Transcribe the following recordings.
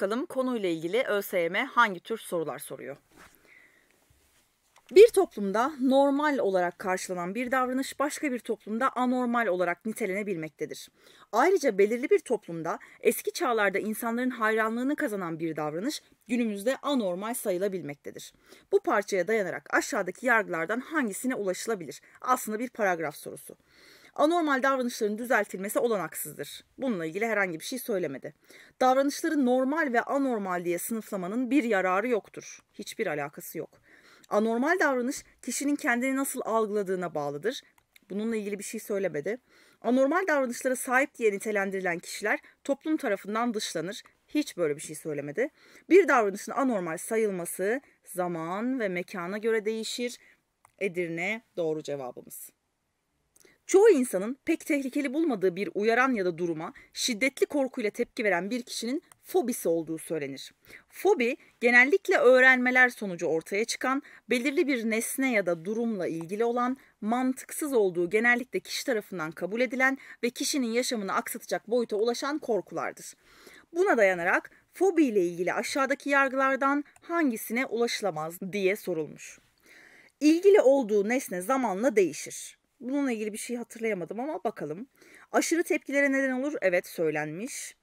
Bakalım konuyla ilgili ÖSYM hangi tür sorular soruyor? Bir toplumda normal olarak karşılanan bir davranış başka bir toplumda anormal olarak nitelenebilmektedir. Ayrıca belirli bir toplumda eski çağlarda insanların hayranlığını kazanan bir davranış günümüzde anormal sayılabilmektedir. Bu parçaya dayanarak aşağıdaki yargılardan hangisine ulaşılabilir? Aslında bir paragraf sorusu anormal davranışların düzeltilmesi olanaksızdır. Bununla ilgili herhangi bir şey söylemedi. Davranışları normal ve anormal diye sınıflamanın bir yararı yoktur. Hiçbir alakası yok. Anormal davranış kişinin kendini nasıl algıladığına bağlıdır. Bununla ilgili bir şey söylemedi. Anormal davranışlara sahip diye nitelendirilen kişiler toplum tarafından dışlanır. Hiç böyle bir şey söylemedi. Bir davranışın anormal sayılması zaman ve mekana göre değişir. Edirne doğru cevabımız. Çoğu insanın pek tehlikeli bulmadığı bir uyaran ya da duruma şiddetli korkuyla tepki veren bir kişinin fobisi olduğu söylenir. Fobi genellikle öğrenmeler sonucu ortaya çıkan, belirli bir nesne ya da durumla ilgili olan, mantıksız olduğu genellikle kişi tarafından kabul edilen ve kişinin yaşamını aksatacak boyuta ulaşan korkulardır. Buna dayanarak fobi ile ilgili aşağıdaki yargılardan hangisine ulaşılamaz diye sorulmuş. İlgili olduğu nesne zamanla değişir Bununla ilgili bir şey hatırlayamadım ama bakalım. Aşırı tepkilere neden olur. Evet söylenmiş.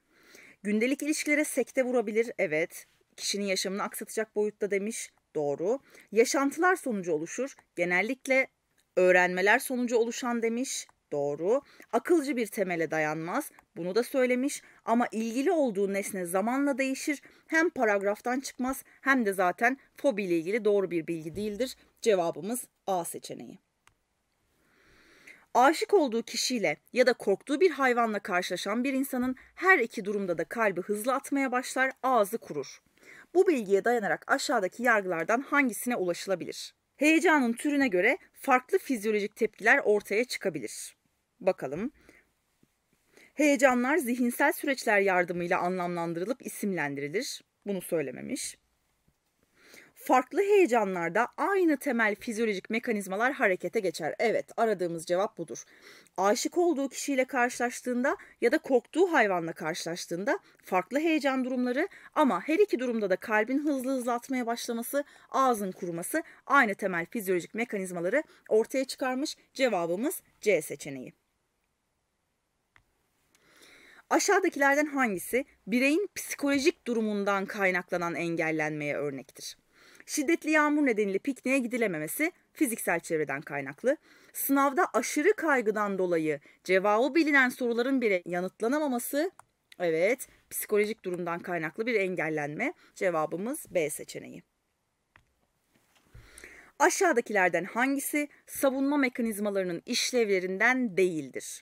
Gündelik ilişkilere sekte vurabilir. Evet. Kişinin yaşamını aksatacak boyutta demiş. Doğru. Yaşantılar sonucu oluşur. Genellikle öğrenmeler sonucu oluşan demiş. Doğru. Akılcı bir temele dayanmaz. Bunu da söylemiş ama ilgili olduğu nesne zamanla değişir. Hem paragraftan çıkmaz hem de zaten fobi ile ilgili doğru bir bilgi değildir. Cevabımız A seçeneği. Aşık olduğu kişiyle ya da korktuğu bir hayvanla karşılaşan bir insanın her iki durumda da kalbi hızlı atmaya başlar, ağzı kurur. Bu bilgiye dayanarak aşağıdaki yargılardan hangisine ulaşılabilir? Heyecanın türüne göre farklı fizyolojik tepkiler ortaya çıkabilir. Bakalım. Heyecanlar zihinsel süreçler yardımıyla anlamlandırılıp isimlendirilir. Bunu söylememiş farklı heyecanlarda aynı temel fizyolojik mekanizmalar harekete geçer. Evet, aradığımız cevap budur. Aşık olduğu kişiyle karşılaştığında ya da korktuğu hayvanla karşılaştığında farklı heyecan durumları ama her iki durumda da kalbin hızlı hızlı atmaya başlaması, ağzın kuruması aynı temel fizyolojik mekanizmaları ortaya çıkarmış. Cevabımız C seçeneği. Aşağıdakilerden hangisi bireyin psikolojik durumundan kaynaklanan engellenmeye örnektir? Şiddetli yağmur nedeniyle pikniğe gidilememesi fiziksel çevreden kaynaklı. Sınavda aşırı kaygıdan dolayı cevabı bilinen soruların bile yanıtlanamaması evet psikolojik durumdan kaynaklı bir engellenme. Cevabımız B seçeneği. Aşağıdakilerden hangisi savunma mekanizmalarının işlevlerinden değildir?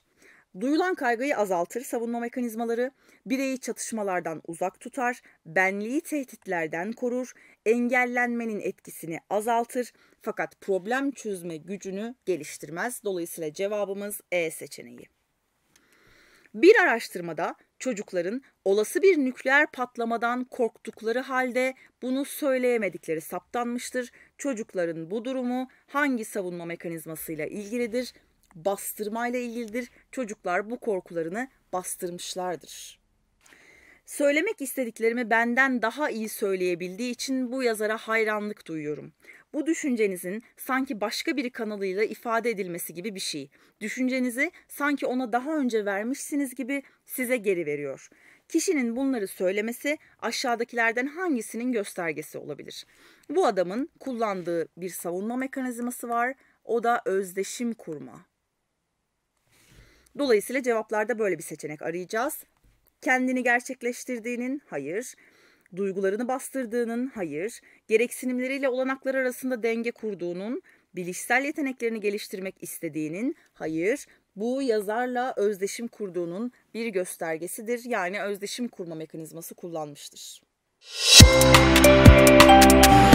Duyulan kaygıyı azaltır savunma mekanizmaları, bireyi çatışmalardan uzak tutar, benliği tehditlerden korur, engellenmenin etkisini azaltır fakat problem çözme gücünü geliştirmez. Dolayısıyla cevabımız E seçeneği. Bir araştırmada çocukların olası bir nükleer patlamadan korktukları halde bunu söyleyemedikleri saptanmıştır. Çocukların bu durumu hangi savunma mekanizmasıyla ilgilidir? bastırmayla ilgilidir. Çocuklar bu korkularını bastırmışlardır. Söylemek istediklerimi benden daha iyi söyleyebildiği için bu yazara hayranlık duyuyorum. Bu düşüncenizin sanki başka bir kanalıyla ifade edilmesi gibi bir şey. Düşüncenizi sanki ona daha önce vermişsiniz gibi size geri veriyor. Kişinin bunları söylemesi aşağıdakilerden hangisinin göstergesi olabilir? Bu adamın kullandığı bir savunma mekanizması var. O da özdeşim kurma. Dolayısıyla cevaplarda böyle bir seçenek arayacağız. Kendini gerçekleştirdiğinin hayır, duygularını bastırdığının hayır, gereksinimleriyle olanaklar arasında denge kurduğunun, bilişsel yeteneklerini geliştirmek istediğinin hayır, bu yazarla özdeşim kurduğunun bir göstergesidir. Yani özdeşim kurma mekanizması kullanmıştır. Müzik